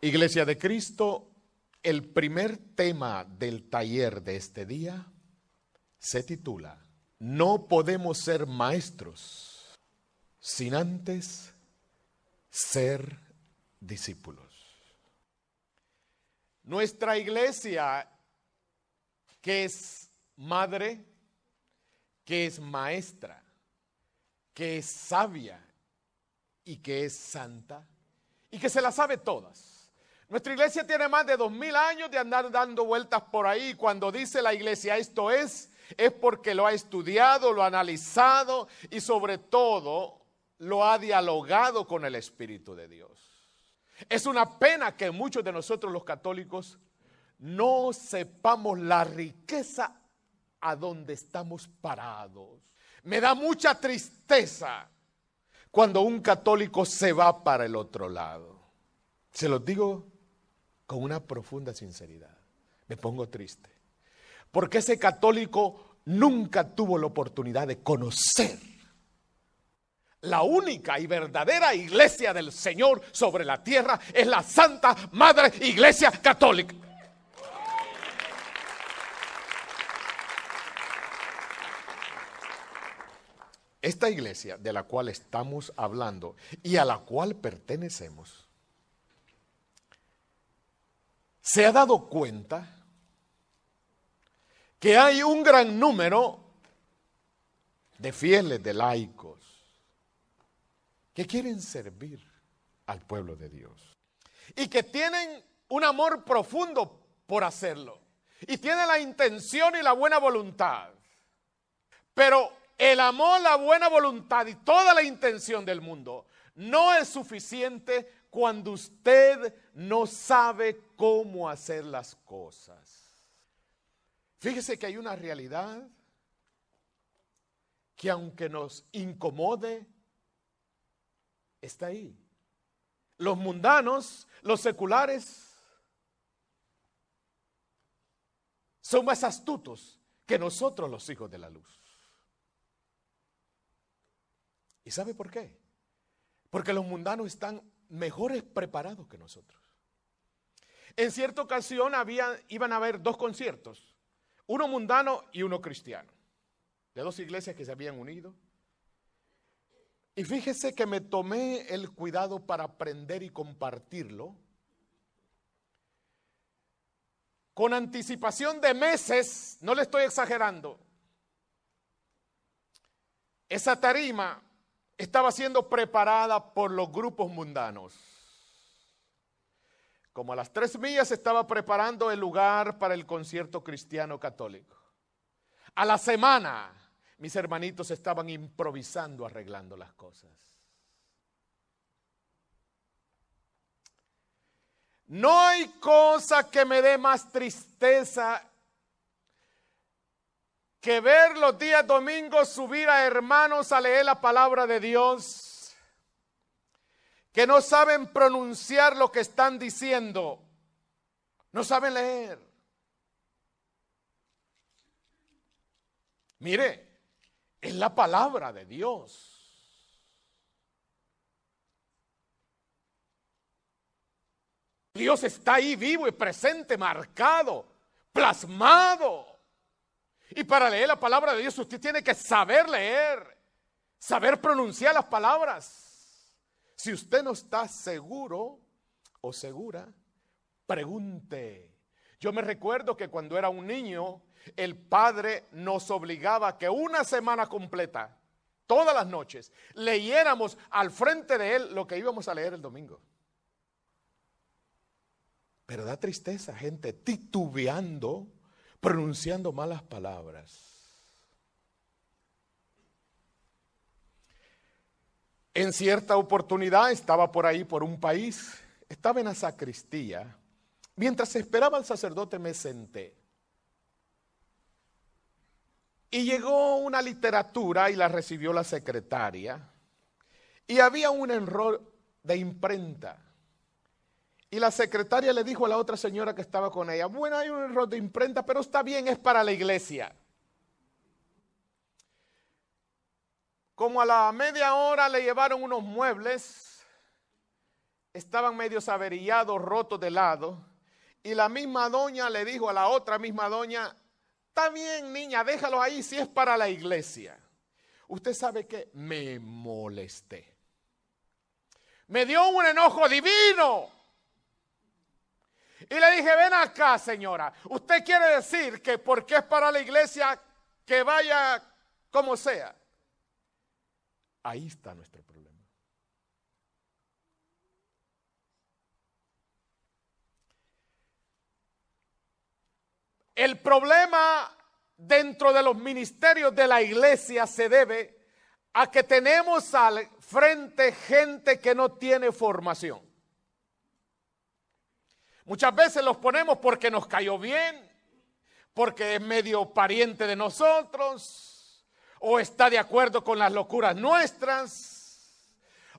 Iglesia de Cristo, el primer tema del taller de este día se titula No podemos ser maestros sin antes ser discípulos. Nuestra iglesia, que es madre, que es maestra, que es sabia y que es santa, y que se la sabe todas nuestra iglesia tiene más de dos mil años de andar dando vueltas por ahí. Cuando dice la iglesia esto es, es porque lo ha estudiado, lo ha analizado y sobre todo lo ha dialogado con el Espíritu de Dios. Es una pena que muchos de nosotros los católicos no sepamos la riqueza a donde estamos parados. Me da mucha tristeza cuando un católico se va para el otro lado. Se los digo con una profunda sinceridad. Me pongo triste. Porque ese católico nunca tuvo la oportunidad de conocer la única y verdadera iglesia del Señor sobre la tierra es la Santa Madre Iglesia Católica. Esta iglesia de la cual estamos hablando y a la cual pertenecemos se ha dado cuenta que hay un gran número de fieles, de laicos, que quieren servir al pueblo de Dios y que tienen un amor profundo por hacerlo y tienen la intención y la buena voluntad. Pero el amor, la buena voluntad y toda la intención del mundo no es suficiente cuando usted no sabe cómo hacer las cosas. Fíjese que hay una realidad que aunque nos incomode, está ahí. Los mundanos, los seculares, son más astutos que nosotros los hijos de la luz. ¿Y sabe por qué? Porque los mundanos están mejores preparados que nosotros. En cierta ocasión iban a haber dos conciertos, uno mundano y uno cristiano, de dos iglesias que se habían unido. Y fíjese que me tomé el cuidado para aprender y compartirlo con anticipación de meses, no le estoy exagerando. Esa tarima estaba siendo preparada por los grupos mundanos. Como a las tres millas estaba preparando el lugar para el concierto cristiano católico. A la semana mis hermanitos estaban improvisando, arreglando las cosas. No hay cosa que me dé más tristeza que ver los días domingos subir a hermanos a leer la palabra de Dios, que no saben pronunciar lo que están diciendo, no saben leer. Mire, es la palabra de Dios. Dios está ahí vivo y presente, marcado, plasmado. Y para leer la palabra de Dios usted tiene que saber leer, saber pronunciar las palabras. Si usted no está seguro o segura, pregunte. Yo me recuerdo que cuando era un niño, el padre nos obligaba que una semana completa, todas las noches, leyéramos al frente de él lo que íbamos a leer el domingo. Pero da tristeza, gente titubeando pronunciando malas palabras. En cierta oportunidad estaba por ahí, por un país, estaba en la sacristía. Mientras esperaba el sacerdote me senté. Y llegó una literatura y la recibió la secretaria. Y había un error de imprenta. Y la secretaria le dijo a la otra señora que estaba con ella, bueno, hay un error de imprenta, pero está bien, es para la iglesia. Como a la media hora le llevaron unos muebles, estaban medio averillados, rotos de lado, y la misma doña le dijo a la otra misma doña, está bien niña, déjalo ahí si es para la iglesia. Usted sabe que me molesté. Me dio un enojo divino y le dije, ven acá, señora. Usted quiere decir que porque es para la iglesia, que vaya como sea. Ahí está nuestro problema. El problema dentro de los ministerios de la iglesia se debe a que tenemos al frente gente que no tiene formación. Muchas veces los ponemos porque nos cayó bien, porque es medio pariente de nosotros, o está de acuerdo con las locuras nuestras,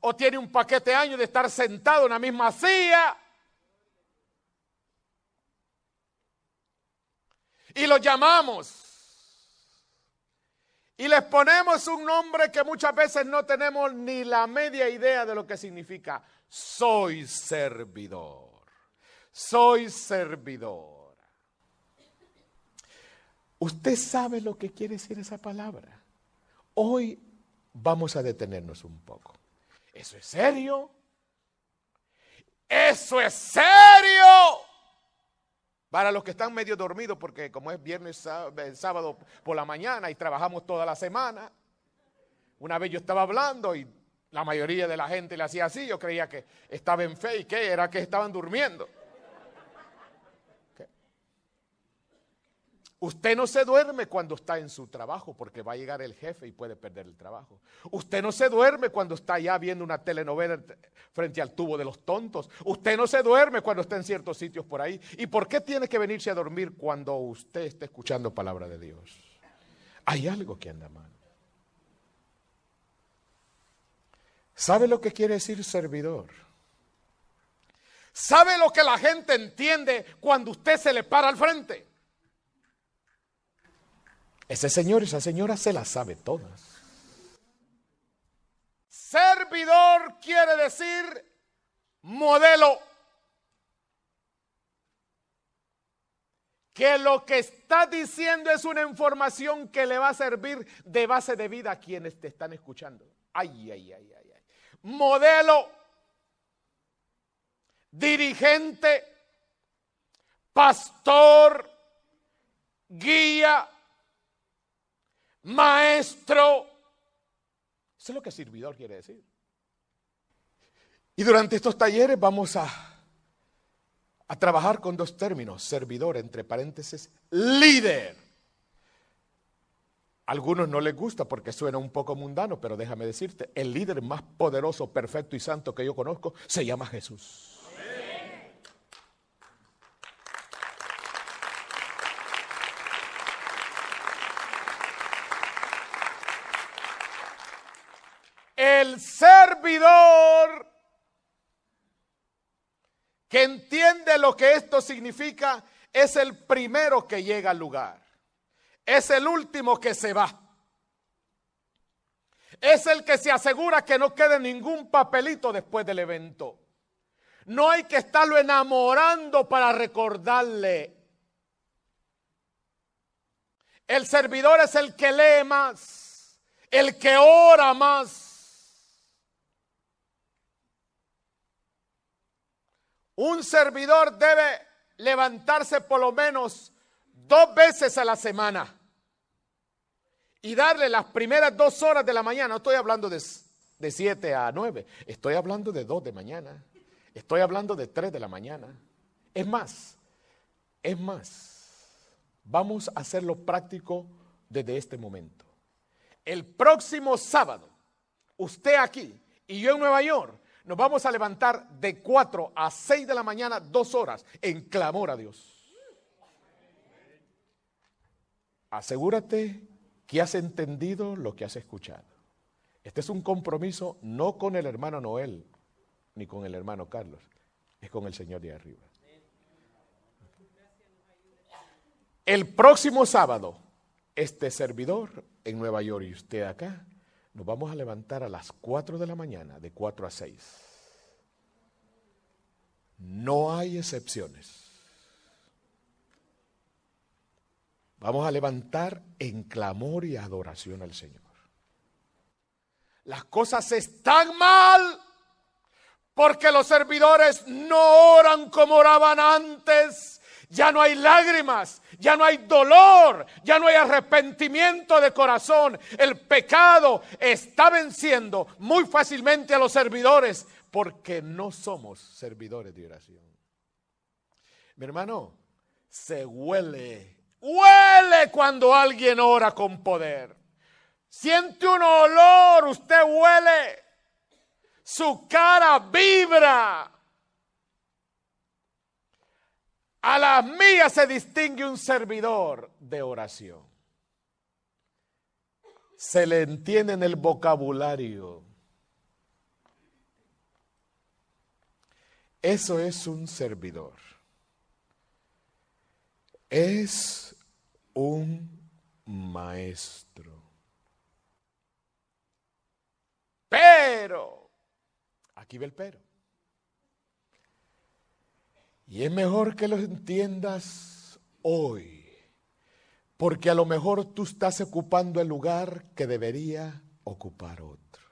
o tiene un paquete año años de estar sentado en la misma silla. Y lo llamamos. Y les ponemos un nombre que muchas veces no tenemos ni la media idea de lo que significa. Soy servidor soy servidora. Usted sabe lo que quiere decir esa palabra. Hoy vamos a detenernos un poco. ¿Eso es serio? ¿Eso es serio? Para los que están medio dormidos, porque como es viernes, eh, sábado por la mañana y trabajamos toda la semana, una vez yo estaba hablando y la mayoría de la gente le hacía así, yo creía que estaba en fe y que era que estaban durmiendo. Usted no se duerme cuando está en su trabajo porque va a llegar el jefe y puede perder el trabajo. Usted no se duerme cuando está allá viendo una telenovela frente al tubo de los tontos. Usted no se duerme cuando está en ciertos sitios por ahí. ¿Y por qué tiene que venirse a dormir cuando usted está escuchando palabra de Dios? Hay algo que anda mal. ¿Sabe lo que quiere decir servidor? ¿Sabe lo que la gente entiende cuando usted se le para al frente? Ese señor, esa señora se las sabe todas. Servidor quiere decir modelo. Que lo que está diciendo es una información que le va a servir de base de vida a quienes te están escuchando. Ay, ay, ay, ay, ay. Modelo, dirigente, pastor, guía, maestro. Eso es lo que servidor quiere decir. Y durante estos talleres vamos a, a trabajar con dos términos, servidor entre paréntesis, líder. A algunos no les gusta porque suena un poco mundano, pero déjame decirte, el líder más poderoso, perfecto y santo que yo conozco se llama Jesús. el servidor que entiende lo que esto significa es el primero que llega al lugar. Es el último que se va. Es el que se asegura que no quede ningún papelito después del evento. No hay que estarlo enamorando para recordarle. El servidor es el que lee más, el que ora más, Un servidor debe levantarse por lo menos dos veces a la semana y darle las primeras dos horas de la mañana. No estoy hablando de, siete a nueve, estoy hablando de dos de mañana, estoy hablando de tres de la mañana. Es más, es más, vamos a hacerlo práctico desde este momento. El próximo sábado, usted aquí y yo en Nueva York, nos vamos a levantar de 4 a 6 de la mañana, dos horas, en clamor a Dios. Asegúrate que has entendido lo que has escuchado. Este es un compromiso no con el hermano Noel, ni con el hermano Carlos, es con el Señor de arriba. El próximo sábado, este servidor en Nueva York y usted acá, nos vamos a levantar a las 4 de la mañana, de 4 a 6. No hay excepciones. Vamos a levantar en clamor y adoración al Señor. Las cosas están mal porque los servidores no oran como oraban antes ya no hay lágrimas, ya no hay dolor, ya no hay arrepentimiento de corazón. El pecado está venciendo muy fácilmente a los servidores porque no somos servidores de oración. Mi hermano, se huele, huele cuando alguien ora con poder. Siente un olor, usted huele. Su cara vibra. A las mías se distingue un servidor de oración. Se le entiende en el vocabulario. Eso es un servidor. Es un maestro. Pero, aquí ve el pero. Y es mejor que lo entiendas hoy, porque a lo mejor tú estás ocupando el lugar que debería ocupar otro.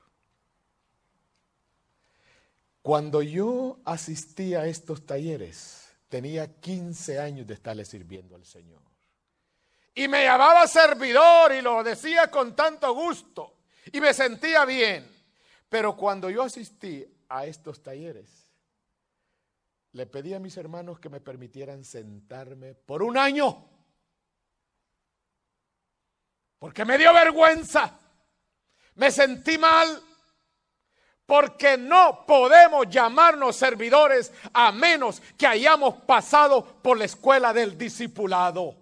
Cuando yo asistí a estos talleres, tenía 15 años de estarle sirviendo al Señor. Y me llamaba servidor y lo decía con tanto gusto y me sentía bien. Pero cuando yo asistí a estos talleres, le pedí a mis hermanos que me permitieran sentarme por un año, porque me dio vergüenza, me sentí mal, porque no podemos llamarnos servidores a menos que hayamos pasado por la escuela del discipulado.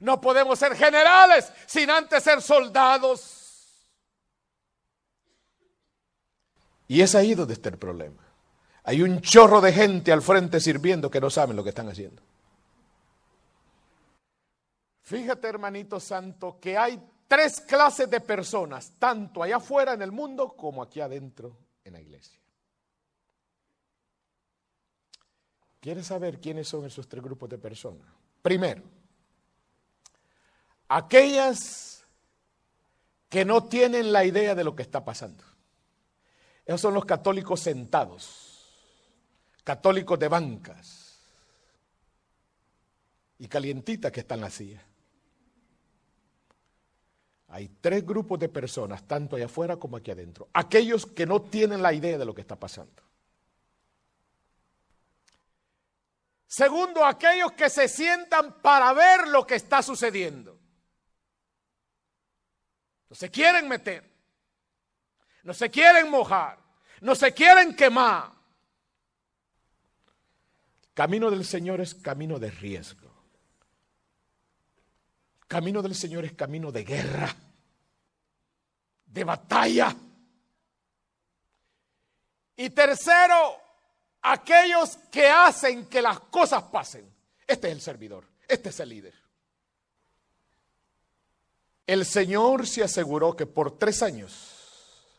No podemos ser generales sin antes ser soldados. Y es ahí donde está el problema. Hay un chorro de gente al frente sirviendo que no saben lo que están haciendo. Fíjate, hermanito santo, que hay tres clases de personas, tanto allá afuera en el mundo como aquí adentro en la iglesia. ¿Quieres saber quiénes son esos tres grupos de personas? Primero, aquellas que no tienen la idea de lo que está pasando. Esos son los católicos sentados católicos de bancas y calientitas que están la silla. Hay tres grupos de personas, tanto allá afuera como aquí adentro. Aquellos que no tienen la idea de lo que está pasando. Segundo, aquellos que se sientan para ver lo que está sucediendo. No se quieren meter. No se quieren mojar. No se quieren quemar. Camino del Señor es camino de riesgo. Camino del Señor es camino de guerra, de batalla. Y tercero, aquellos que hacen que las cosas pasen. Este es el servidor, este es el líder. El Señor se aseguró que por tres años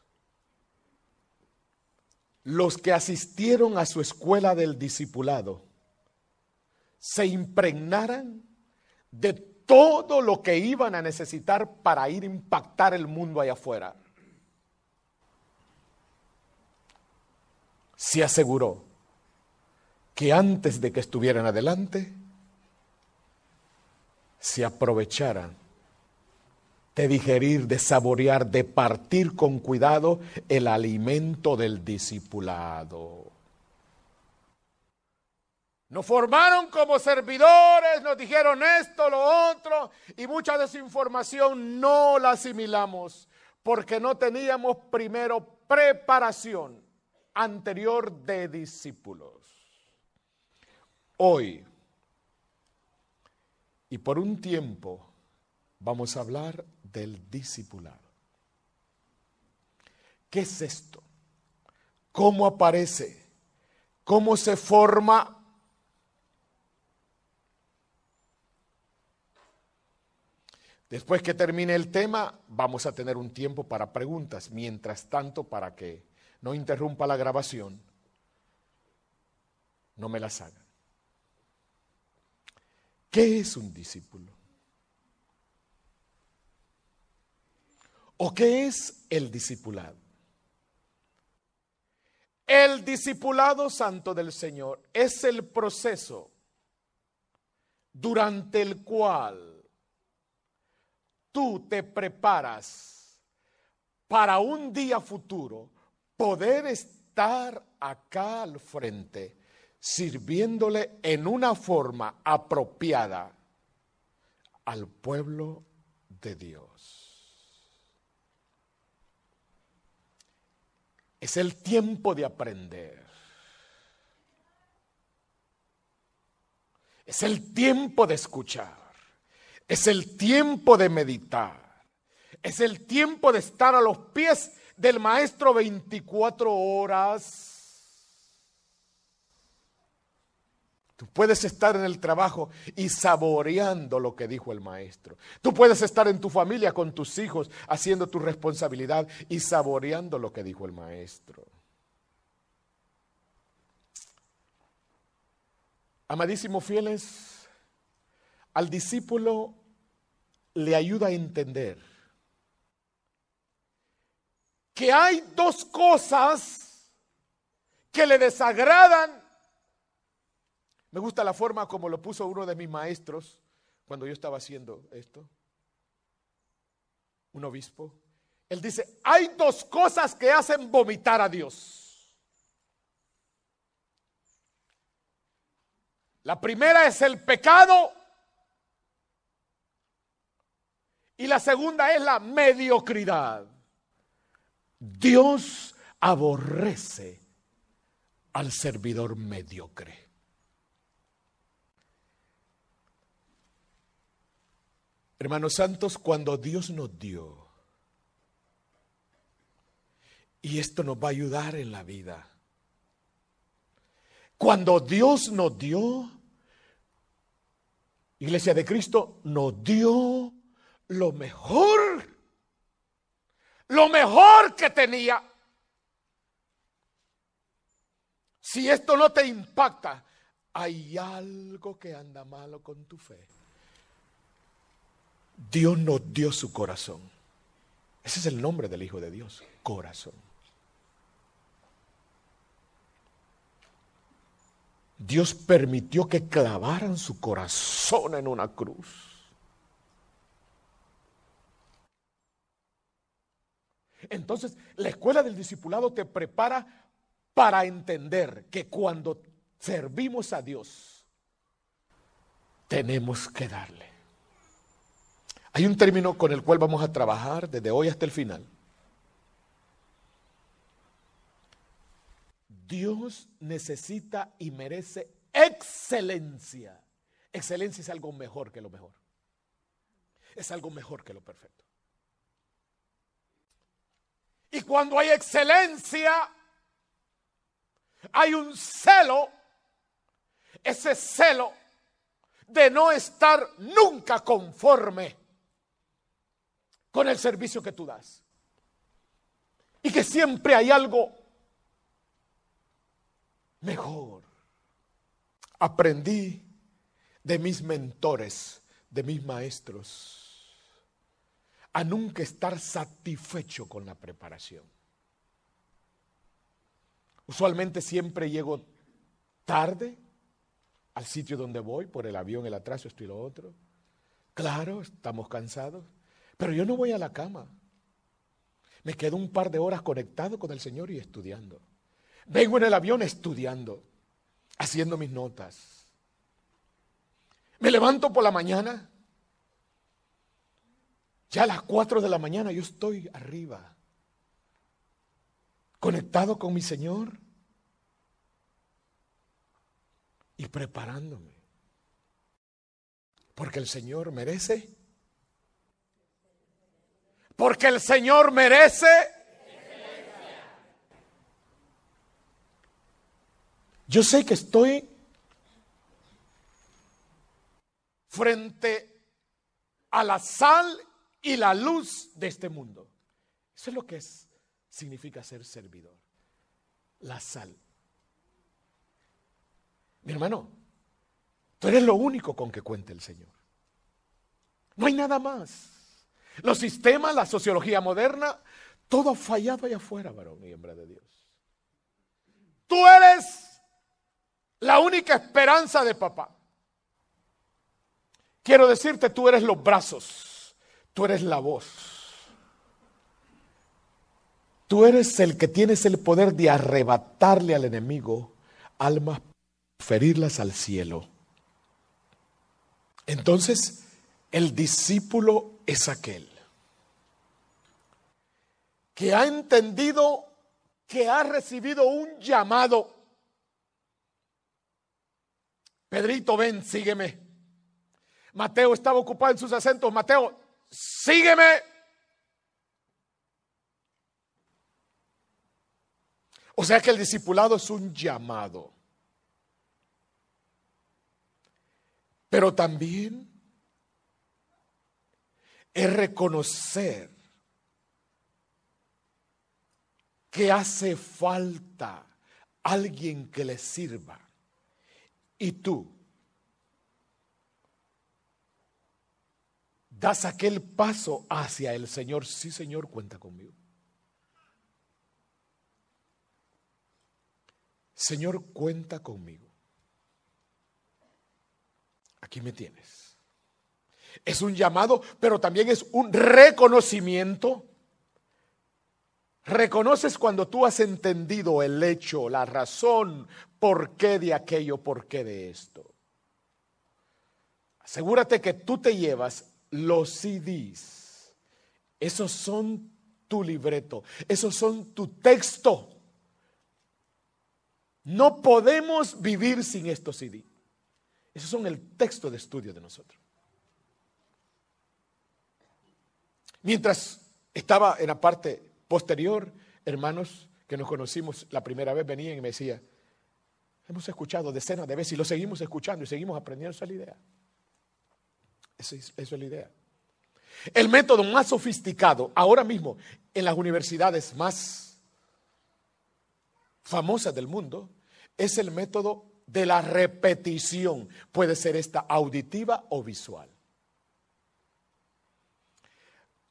los que asistieron a su escuela del discipulado se impregnaran de todo lo que iban a necesitar para ir a impactar el mundo allá afuera. Se aseguró que antes de que estuvieran adelante, se aprovecharan de digerir, de saborear, de partir con cuidado el alimento del discipulado. Nos formaron como servidores, nos dijeron esto, lo otro, y mucha desinformación no la asimilamos porque no teníamos primero preparación anterior de discípulos. Hoy y por un tiempo vamos a hablar del discipulado. ¿Qué es esto? ¿Cómo aparece? ¿Cómo se forma Después que termine el tema, vamos a tener un tiempo para preguntas. Mientras tanto, para que no interrumpa la grabación, no me las hagan. ¿Qué es un discípulo? ¿O qué es el discipulado? El discipulado santo del Señor es el proceso durante el cual tú te preparas para un día futuro poder estar acá al frente sirviéndole en una forma apropiada al pueblo de Dios. Es el tiempo de aprender. Es el tiempo de escuchar. Es el tiempo de meditar. Es el tiempo de estar a los pies del maestro 24 horas. Tú puedes estar en el trabajo y saboreando lo que dijo el maestro. Tú puedes estar en tu familia con tus hijos haciendo tu responsabilidad y saboreando lo que dijo el maestro. Amadísimos fieles, al discípulo le ayuda a entender que hay dos cosas que le desagradan. Me gusta la forma como lo puso uno de mis maestros cuando yo estaba haciendo esto, un obispo. Él dice, hay dos cosas que hacen vomitar a Dios. La primera es el pecado Y la segunda es la mediocridad. Dios aborrece al servidor mediocre. Hermanos santos, cuando Dios nos dio, y esto nos va a ayudar en la vida, cuando Dios nos dio, Iglesia de Cristo nos dio lo mejor, lo mejor que tenía. Si esto no te impacta, hay algo que anda malo con tu fe. Dios nos dio su corazón. Ese es el nombre del Hijo de Dios, corazón. Dios permitió que clavaran su corazón en una cruz. Entonces, la escuela del discipulado te prepara para entender que cuando servimos a Dios, tenemos que darle. Hay un término con el cual vamos a trabajar desde hoy hasta el final. Dios necesita y merece excelencia. Excelencia es algo mejor que lo mejor. Es algo mejor que lo perfecto. Y cuando hay excelencia, hay un celo, ese celo de no estar nunca conforme con el servicio que tú das. Y que siempre hay algo mejor. Aprendí de mis mentores, de mis maestros nunca estar satisfecho con la preparación. Usualmente siempre llego tarde al sitio donde voy, por el avión, el atraso, esto y lo otro. Claro, estamos cansados, pero yo no voy a la cama. Me quedo un par de horas conectado con el Señor y estudiando. Vengo en el avión estudiando, haciendo mis notas. Me levanto por la mañana ya a las 4 de la mañana yo estoy arriba, conectado con mi Señor y preparándome. Porque el Señor merece. Porque el Señor merece. Yo sé que estoy frente a la sal y la luz de este mundo. Eso es lo que es, significa ser servidor. La sal. Mi hermano, tú eres lo único con que cuenta el Señor. No hay nada más. Los sistemas, la sociología moderna, todo fallado allá afuera, varón y hembra de Dios. Tú eres la única esperanza de papá. Quiero decirte, tú eres los brazos Tú eres la voz. Tú eres el que tienes el poder de arrebatarle al enemigo almas, ferirlas al cielo. Entonces, el discípulo es aquel que ha entendido que ha recibido un llamado. Pedrito, ven, sígueme. Mateo estaba ocupado en sus acentos. Mateo, sígueme. O sea que el discipulado es un llamado. Pero también es reconocer que hace falta alguien que le sirva. Y tú das aquel paso hacia el Señor, sí Señor, cuenta conmigo. Señor, cuenta conmigo. Aquí me tienes. Es un llamado, pero también es un reconocimiento. Reconoces cuando tú has entendido el hecho, la razón, por qué de aquello, por qué de esto. Asegúrate que tú te llevas los CDs, esos son tu libreto, esos son tu texto. No podemos vivir sin estos CDs, Esos son el texto de estudio de nosotros. Mientras estaba en la parte posterior, hermanos que nos conocimos la primera vez venían y me decían, hemos escuchado decenas de veces y lo seguimos escuchando y seguimos aprendiendo esa idea. Eso es, es la idea. El método más sofisticado ahora mismo en las universidades más famosas del mundo es el método de la repetición. Puede ser esta auditiva o visual.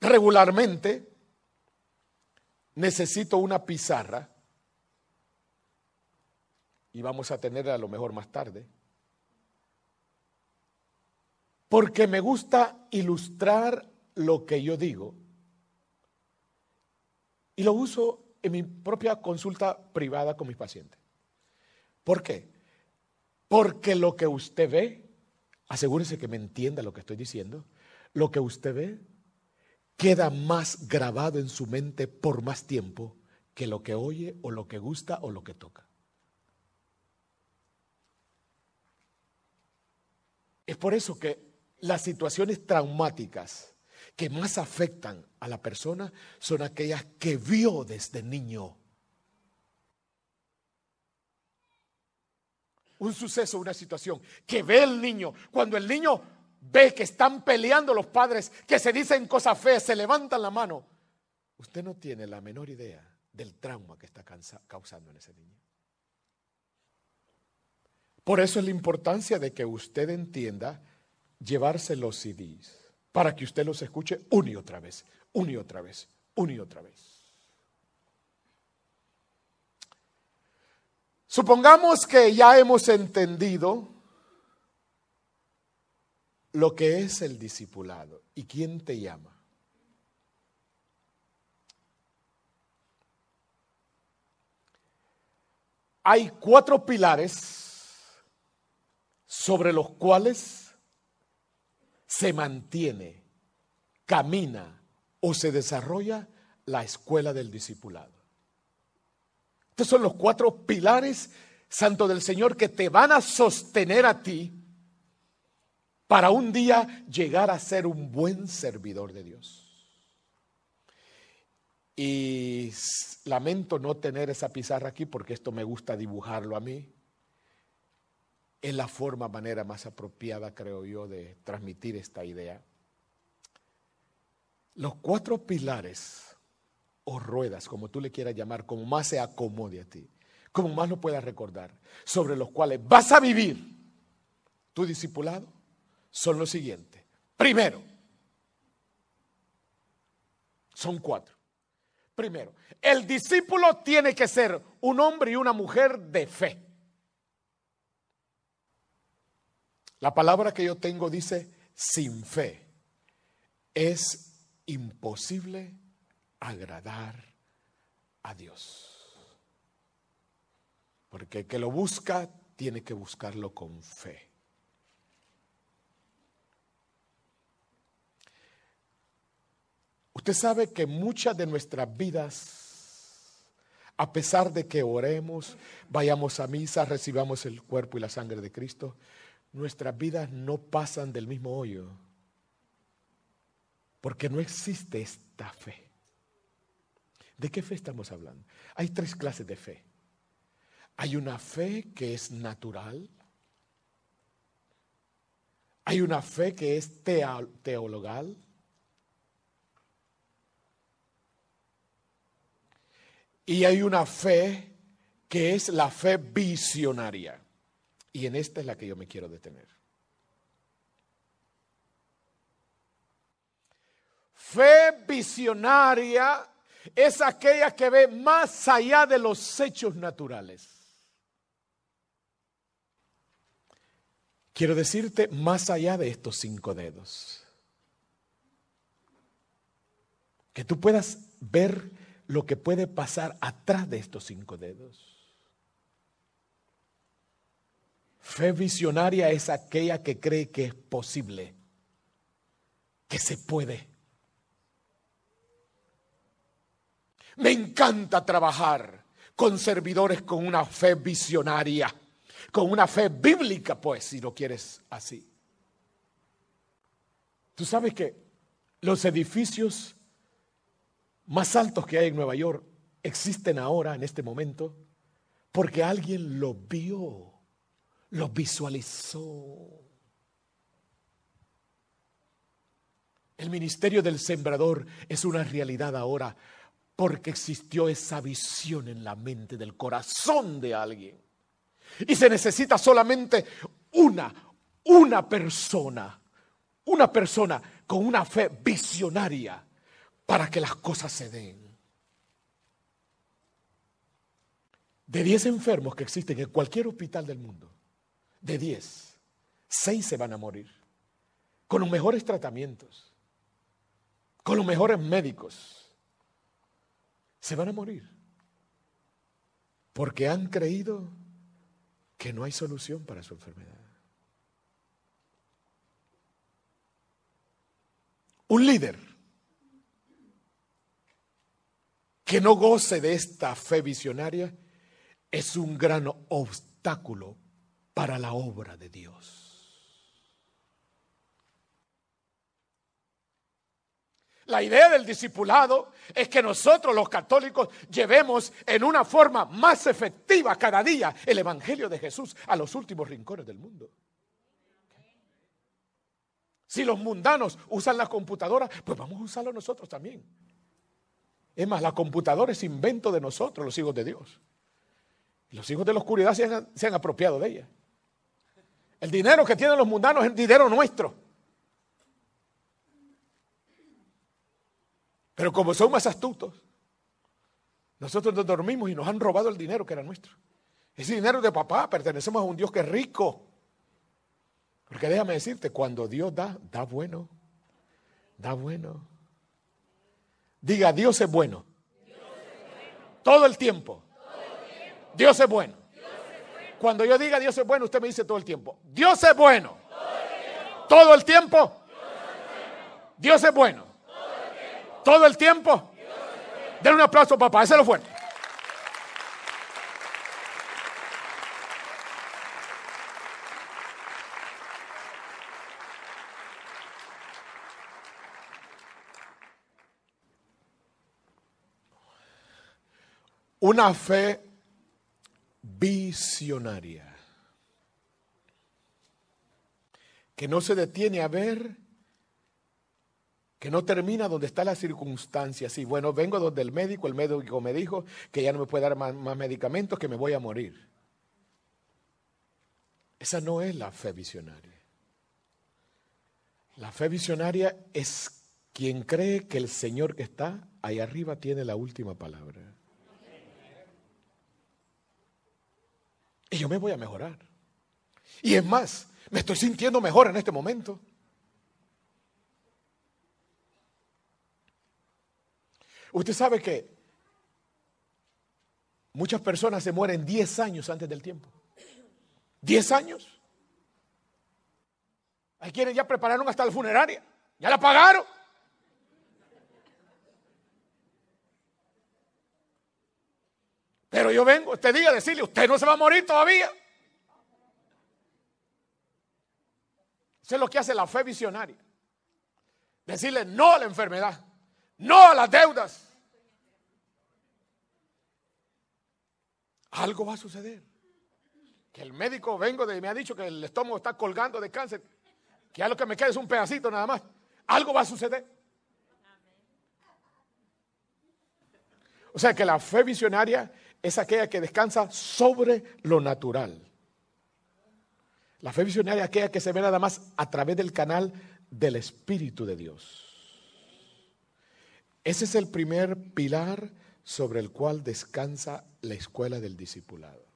Regularmente necesito una pizarra y vamos a tenerla a lo mejor más tarde porque me gusta ilustrar lo que yo digo. Y lo uso en mi propia consulta privada con mis pacientes. ¿Por qué? Porque lo que usted ve, asegúrese que me entienda lo que estoy diciendo, lo que usted ve queda más grabado en su mente por más tiempo que lo que oye o lo que gusta o lo que toca. Es por eso que las situaciones traumáticas que más afectan a la persona son aquellas que vio desde niño. Un suceso, una situación que ve el niño. Cuando el niño ve que están peleando los padres, que se dicen cosas feas, se levantan la mano, usted no tiene la menor idea del trauma que está causando en ese niño. Por eso es la importancia de que usted entienda Llevárselos los CDs para que usted los escuche una y otra vez, una y otra vez, una y otra vez. Supongamos que ya hemos entendido lo que es el discipulado y quién te llama. Hay cuatro pilares sobre los cuales se mantiene, camina o se desarrolla la escuela del discipulado. Estos son los cuatro pilares santo del Señor que te van a sostener a ti para un día llegar a ser un buen servidor de Dios. Y lamento no tener esa pizarra aquí porque esto me gusta dibujarlo a mí es la forma, manera más apropiada, creo yo, de transmitir esta idea. Los cuatro pilares o ruedas, como tú le quieras llamar, como más se acomode a ti, como más lo puedas recordar, sobre los cuales vas a vivir tu discipulado, son los siguientes. Primero, son cuatro. Primero, el discípulo tiene que ser un hombre y una mujer de fe. La palabra que yo tengo dice, sin fe es imposible agradar a Dios. Porque el que lo busca tiene que buscarlo con fe. Usted sabe que muchas de nuestras vidas, a pesar de que oremos, vayamos a misa, recibamos el cuerpo y la sangre de Cristo, nuestras vidas no pasan del mismo hoyo. Porque no existe esta fe. ¿De qué fe estamos hablando? Hay tres clases de fe. Hay una fe que es natural. Hay una fe que es teologal. Y hay una fe que es la fe visionaria. Y en esta es la que yo me quiero detener. Fe visionaria es aquella que ve más allá de los hechos naturales. Quiero decirte, más allá de estos cinco dedos. Que tú puedas ver lo que puede pasar atrás de estos cinco dedos. Fe visionaria es aquella que cree que es posible, que se puede. Me encanta trabajar con servidores con una fe visionaria, con una fe bíblica, pues, si lo quieres así. Tú sabes que los edificios más altos que hay en Nueva York existen ahora, en este momento, porque alguien lo vio lo visualizó. El ministerio del sembrador es una realidad ahora porque existió esa visión en la mente del corazón de alguien. Y se necesita solamente una, una persona, una persona con una fe visionaria para que las cosas se den. De 10 enfermos que existen en cualquier hospital del mundo, de 10, 6 se van a morir. Con los mejores tratamientos, con los mejores médicos, se van a morir. Porque han creído que no hay solución para su enfermedad. Un líder que no goce de esta fe visionaria es un gran obstáculo para la obra de Dios. La idea del discipulado es que nosotros los católicos llevemos en una forma más efectiva cada día el Evangelio de Jesús a los últimos rincones del mundo. Si los mundanos usan las computadoras, pues vamos a usarlo nosotros también. Es más, la computadora es invento de nosotros, los hijos de Dios. Los hijos de la oscuridad se han apropiado de ella. El dinero que tienen los mundanos es el dinero nuestro. Pero como son más astutos, nosotros nos dormimos y nos han robado el dinero que era nuestro. Ese dinero de papá, pertenecemos a un Dios que es rico. Porque déjame decirte, cuando Dios da, da bueno. Da bueno. Diga, Dios es bueno. Todo el tiempo. Dios es bueno. Cuando yo diga Dios es bueno, usted me dice todo el tiempo. Dios es bueno. Todo el tiempo. Dios es bueno. Todo el tiempo. Denle un aplauso, papá. Ese lo fuerte. Una fe visionaria, que no se detiene a ver, que no termina donde está la circunstancia. Sí, bueno, vengo donde el médico, el médico me dijo que ya no me puede dar más medicamentos, que me voy a morir. Esa no es la fe visionaria. La fe visionaria es quien cree que el Señor que está ahí arriba tiene la última palabra. Y yo me voy a mejorar. Y es más, me estoy sintiendo mejor en este momento. Usted sabe que muchas personas se mueren 10 años antes del tiempo. 10 años. Hay quienes ya prepararon hasta la funeraria. Ya la pagaron. Pero yo vengo este día a decirle, usted no se va a morir todavía. Eso es lo que hace la fe visionaria. Decirle no a la enfermedad, no a las deudas. Algo va a suceder. Que el médico vengo de me ha dicho que el estómago está colgando de cáncer, que ya lo que me queda es un pedacito nada más. Algo va a suceder. O sea que la fe visionaria es aquella que descansa sobre lo natural. La fe visionaria aquella que se ve nada más a través del canal del Espíritu de Dios. Ese es el primer pilar sobre el cual descansa la escuela del discipulado.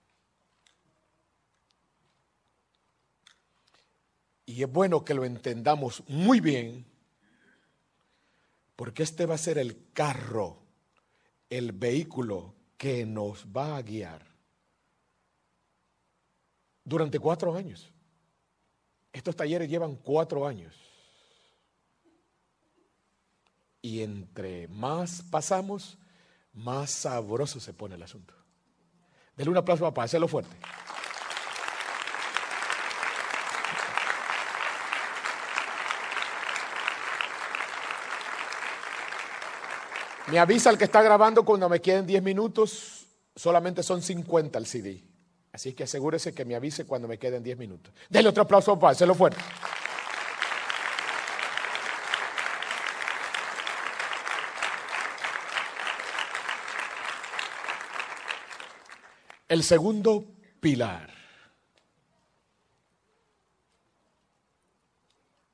Y es bueno que lo entendamos muy bien, porque este va a ser el carro, el vehículo que nos va a guiar durante cuatro años. Estos talleres llevan cuatro años. Y entre más pasamos, más sabroso se pone el asunto. Denle un aplauso a papá, hazlo fuerte. Me avisa el que está grabando cuando me queden 10 minutos, solamente son 50 el CD. Así que asegúrese que me avise cuando me queden 10 minutos. Denle otro aplauso Se lo fuerte. El segundo pilar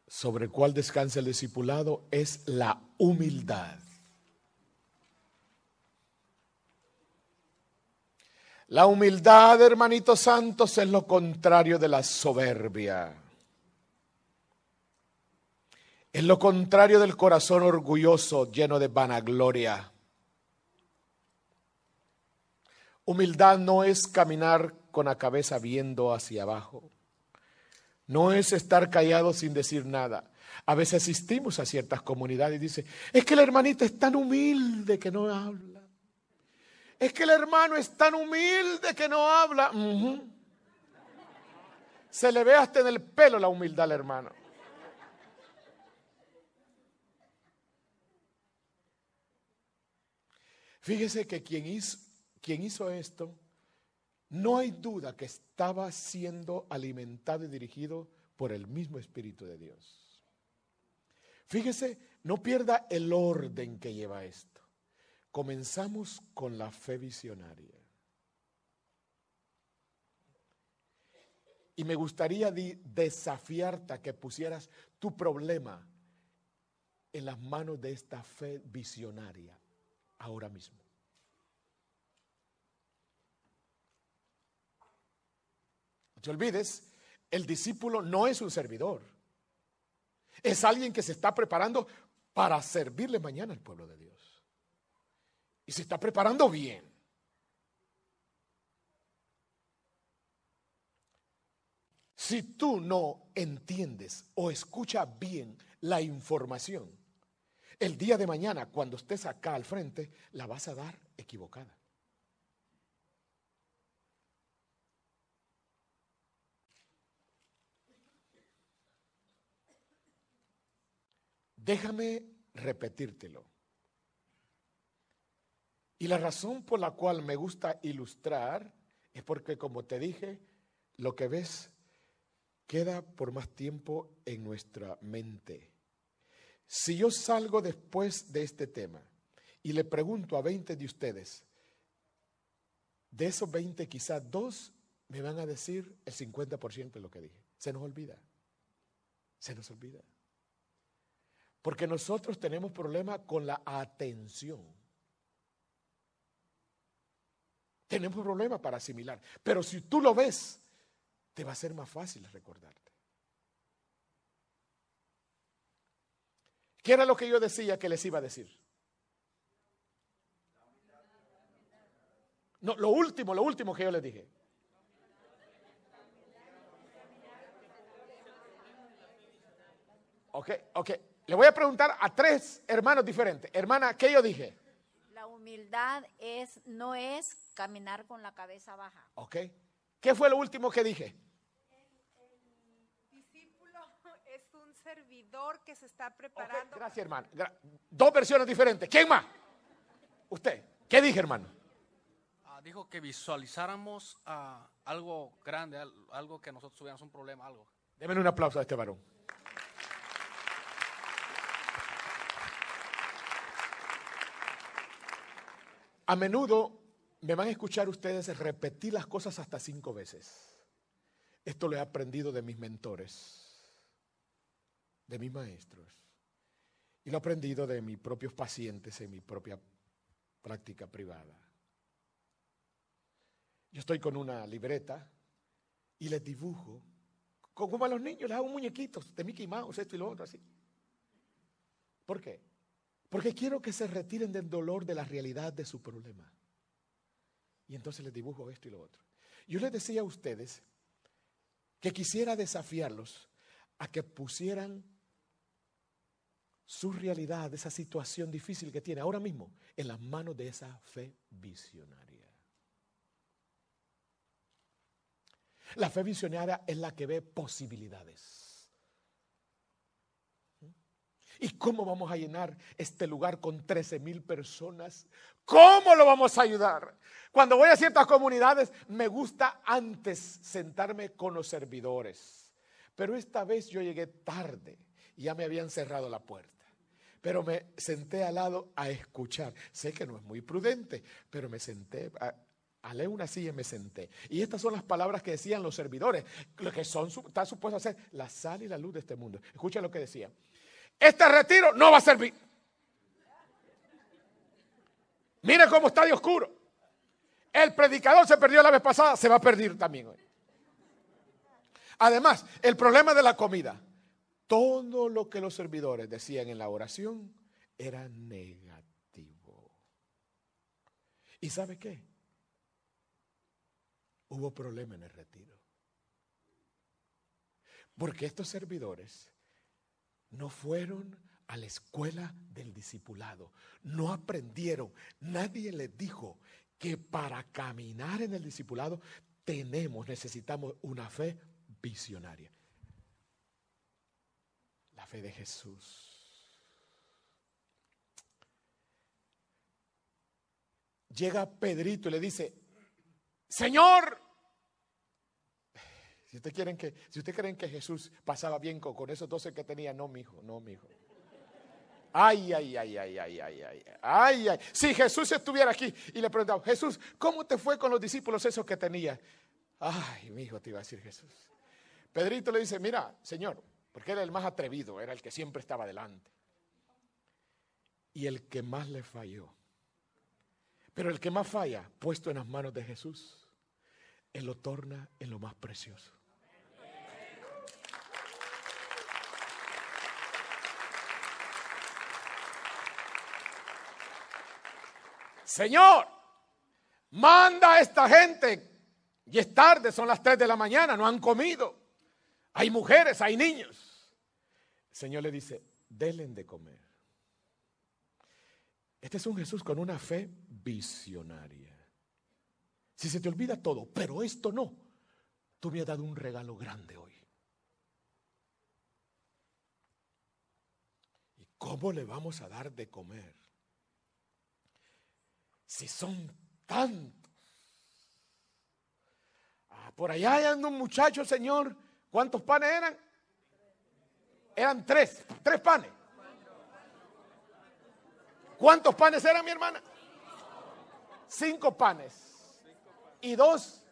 sobre el cual descansa el discipulado es la humildad. La humildad, hermanitos santos, es lo contrario de la soberbia. Es lo contrario del corazón orgulloso lleno de vanagloria. Humildad no es caminar con la cabeza viendo hacia abajo. No es estar callado sin decir nada. A veces asistimos a ciertas comunidades y dice, es que la hermanita es tan humilde que no habla es que el hermano es tan humilde que no habla. Se le ve hasta en el pelo la humildad al hermano. Fíjese que quien hizo, quien hizo esto, no hay duda que estaba siendo alimentado y dirigido por el mismo Espíritu de Dios. Fíjese, no pierda el orden que lleva esto. Comenzamos con la fe visionaria. Y me gustaría desafiarte a que pusieras tu problema en las manos de esta fe visionaria ahora mismo. No te olvides, el discípulo no es un servidor. Es alguien que se está preparando para servirle mañana al pueblo de Dios y se está preparando bien. Si tú no entiendes o escucha bien la información, el día de mañana cuando estés acá al frente, la vas a dar equivocada. Déjame repetírtelo. Y la razón por la cual me gusta ilustrar es porque, como te dije, lo que ves queda por más tiempo en nuestra mente. Si yo salgo después de este tema y le pregunto a 20 de ustedes, de esos 20 quizás dos me van a decir el 50% de lo que dije. Se nos olvida. Se nos olvida. Porque nosotros tenemos problemas con la atención. Tenemos problemas para asimilar. Pero si tú lo ves, te va a ser más fácil recordarte. ¿Qué era lo que yo decía que les iba a decir? No, lo último, lo último que yo les dije. Ok, ok. Le voy a preguntar a tres hermanos diferentes. Hermana, ¿qué yo dije? humildad es, no es caminar con la cabeza baja. Ok. ¿Qué fue lo último que dije? El, discípulo es un servidor que se está preparando. gracias, hermano. Dos versiones diferentes. ¿Quién más? Usted. ¿Qué dije, hermano? Ah, dijo que visualizáramos ah, algo grande, algo que nosotros tuviéramos un problema, algo. Deme un aplauso a este varón. A menudo me van a escuchar ustedes repetir las cosas hasta cinco veces. Esto lo he aprendido de mis mentores, de mis maestros, y lo he aprendido de mis propios pacientes en mi propia práctica privada. Yo estoy con una libreta y les dibujo, como a los niños, les hago muñequitos de Mickey Mouse, esto y lo otro, así. ¿Por qué? Porque quiero que se retiren del dolor de la realidad de su problema. Y entonces les dibujo esto y lo otro. Yo les decía a ustedes que quisiera desafiarlos a que pusieran su realidad, esa situación difícil que tiene ahora mismo, en las manos de esa fe visionaria. La fe visionaria es la que ve posibilidades. ¿Y cómo vamos a llenar este lugar con 13 mil personas? ¿Cómo lo vamos a ayudar? Cuando voy a ciertas comunidades, me gusta antes sentarme con los servidores. Pero esta vez yo llegué tarde y ya me habían cerrado la puerta. Pero me senté al lado a escuchar. Sé que no es muy prudente, pero me senté, a, Alé una silla y me senté. Y estas son las palabras que decían los servidores, lo que son, está supuesto a ser la sal y la luz de este mundo. Escucha lo que decían este retiro no va a servir. Mire cómo está de oscuro. El predicador se perdió la vez pasada, se va a perder también hoy. Además, el problema de la comida. Todo lo que los servidores decían en la oración era negativo. ¿Y sabe qué? Hubo problema en el retiro. Porque estos servidores no fueron a la escuela del discipulado, no aprendieron, nadie les dijo que para caminar en el discipulado tenemos, necesitamos una fe visionaria. La fe de Jesús. Llega Pedrito y le dice, Señor, si usted, quieren que, si creen que Jesús pasaba bien con, esos doce que tenía, no, mi hijo, no, mijo. Ay, ay, ay, ay, ay, ay, ay, ay, ay. Si Jesús estuviera aquí y le preguntaba, Jesús, ¿cómo te fue con los discípulos esos que tenía? Ay, mi hijo, te iba a decir Jesús. Pedrito le dice, mira, Señor, porque era el más atrevido, era el que siempre estaba adelante. Y el que más le falló. Pero el que más falla, puesto en las manos de Jesús, Él lo torna en lo más precioso. Señor, manda a esta gente. Y es tarde, son las 3 de la mañana, no han comido. Hay mujeres, hay niños. El Señor le dice, Delen de comer. Este es un Jesús con una fe visionaria. Si se te olvida todo, pero esto no, tú me has dado un regalo grande hoy. ¿Y cómo le vamos a dar de comer? Si son tantos. Ah, por allá hay un muchacho, Señor. ¿Cuántos panes eran? Eran tres, tres panes. ¿Cuántos panes eran, mi hermana? Cinco panes. Y dos.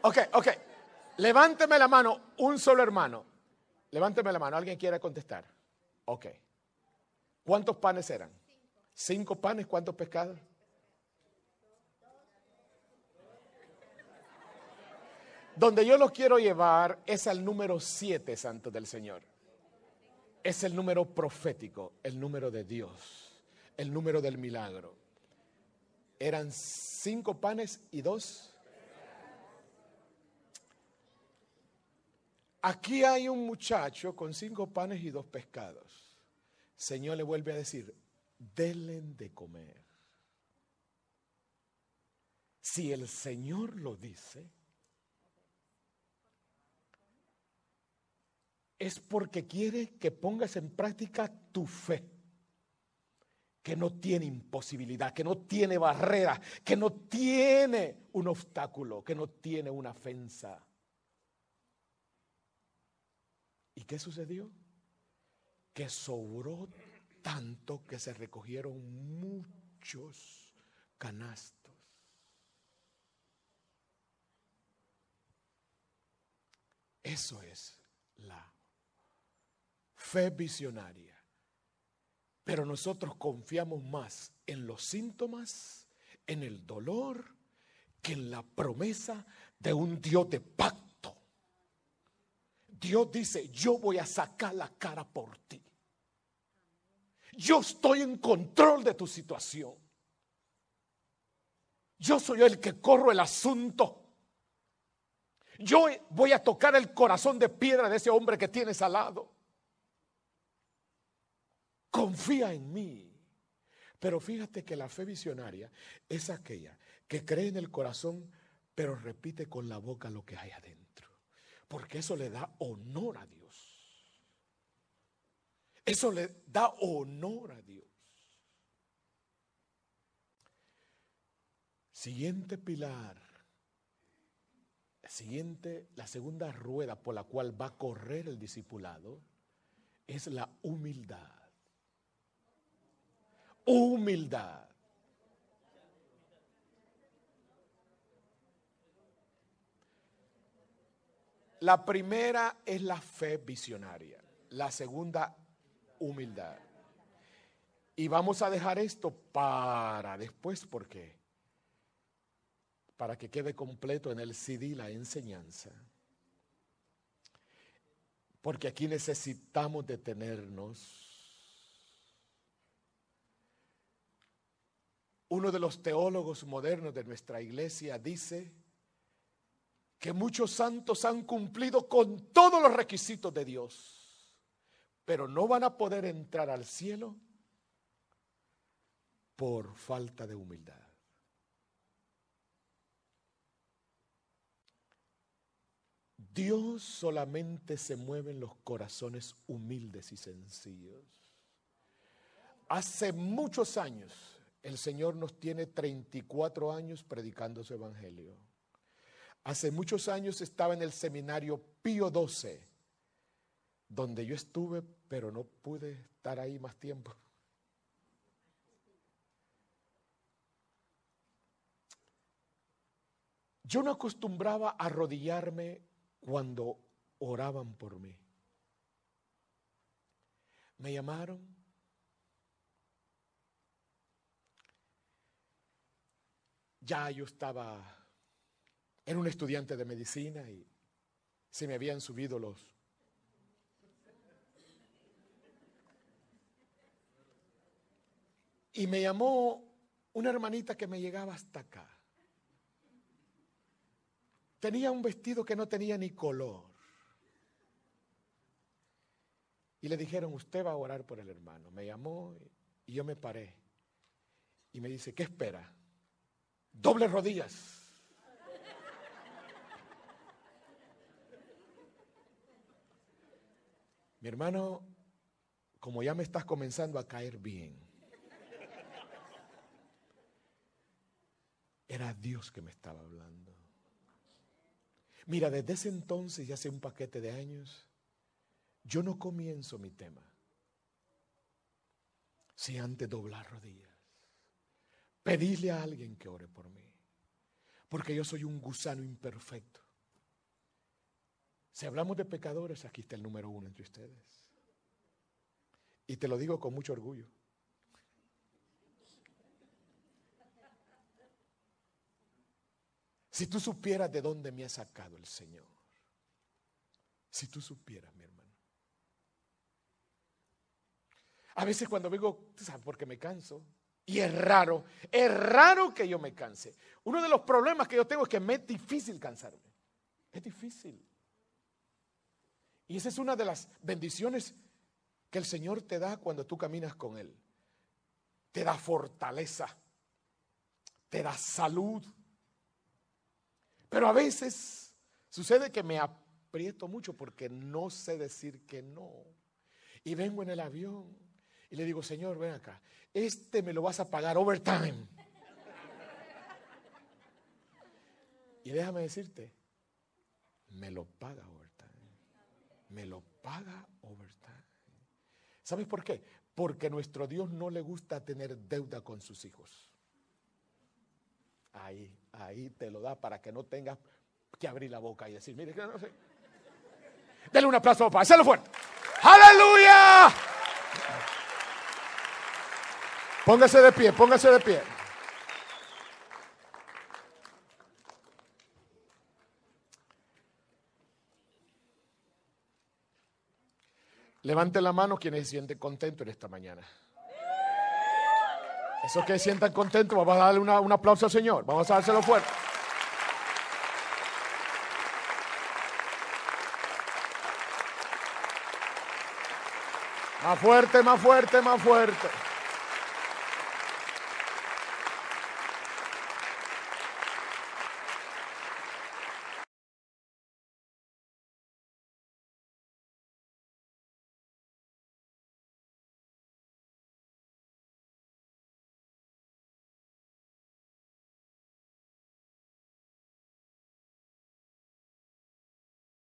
Ok, ok. Levánteme la mano un solo hermano. Levánteme la mano, ¿alguien quiere contestar? Ok. ¿Cuántos panes eran? ¿Cinco panes? ¿Cuántos pescados? Donde yo los quiero llevar es al número siete, santo del Señor. Es el número profético, el número de Dios, el número del milagro. Eran cinco panes y dos aquí hay un muchacho con cinco panes y dos pescados. Señor le vuelve a decir, denle de comer. Si el Señor lo dice, es porque quiere que pongas en práctica tu fe, que no tiene imposibilidad, que no tiene barrera, que no tiene un obstáculo, que no tiene una ofensa. ¿Y qué sucedió? Que sobró tanto que se recogieron muchos canastos. Eso es la fe visionaria. Pero nosotros confiamos más en los síntomas, en el dolor, que en la promesa de un Dios de pacto Dios dice, yo voy a sacar la cara por ti. Yo estoy en control de tu situación. Yo soy el que corro el asunto. Yo voy a tocar el corazón de piedra de ese hombre que tienes al lado. Confía en mí. Pero fíjate que la fe visionaria es aquella que cree en el corazón, pero repite con la boca lo que hay adentro. Porque eso le da honor a Dios. Eso le da honor a Dios. Siguiente pilar. Siguiente, la segunda rueda por la cual va a correr el discipulado es la humildad. Humildad. La primera es la fe visionaria, la segunda humildad. Y vamos a dejar esto para después porque para que quede completo en el CD la enseñanza. Porque aquí necesitamos detenernos. Uno de los teólogos modernos de nuestra iglesia dice que muchos santos han cumplido con todos los requisitos de Dios, pero no van a poder entrar al cielo por falta de humildad. Dios solamente se mueve en los corazones humildes y sencillos. Hace muchos años el Señor nos tiene 34 años predicando su evangelio. Hace muchos años estaba en el seminario Pío XII, donde yo estuve, pero no pude estar ahí más tiempo. Yo no acostumbraba a arrodillarme cuando oraban por mí. Me llamaron. Ya yo estaba era un estudiante de medicina y se me habían subido los... Y me llamó una hermanita que me llegaba hasta acá. Tenía un vestido que no tenía ni color. Y le dijeron, usted va a orar por el hermano. Me llamó y yo me paré. Y me dice, ¿qué espera? Doble rodillas. Mi hermano, como ya me estás comenzando a caer bien, era Dios que me estaba hablando. Mira, desde ese entonces, ya hace un paquete de años, yo no comienzo mi tema si antes doblar rodillas, pedirle a alguien que ore por mí, porque yo soy un gusano imperfecto si hablamos de pecadores, aquí está el número uno entre ustedes. Y te lo digo con mucho orgullo. Si tú supieras de dónde me ha sacado el Señor. Si tú supieras, mi hermano. A veces cuando vengo, sabes, porque me canso. Y es raro, es raro que yo me canse. Uno de los problemas que yo tengo es que me es difícil cansarme. Es difícil. Y esa es una de las bendiciones que el Señor te da cuando tú caminas con Él. Te da fortaleza, te da salud. Pero a veces sucede que me aprieto mucho porque no sé decir que no. Y vengo en el avión y le digo, Señor, ven acá, este me lo vas a pagar overtime. Y déjame decirte, me lo paga hoy me lo paga overtime. ¿Sabes por qué? Porque nuestro Dios no le gusta tener deuda con sus hijos. Ahí, ahí te lo da para que no tengas que abrir la boca y decir, mire, que no sé. Dale un aplauso, papá, fuerte. ¡Aleluya! Póngase de pie, póngase de pie. Levante la mano quienes se sienten contentos en esta mañana. Esos que se sientan contentos, vamos a darle un aplauso al Señor. Vamos a dárselo fuerte. Más fuerte, más fuerte, más fuerte.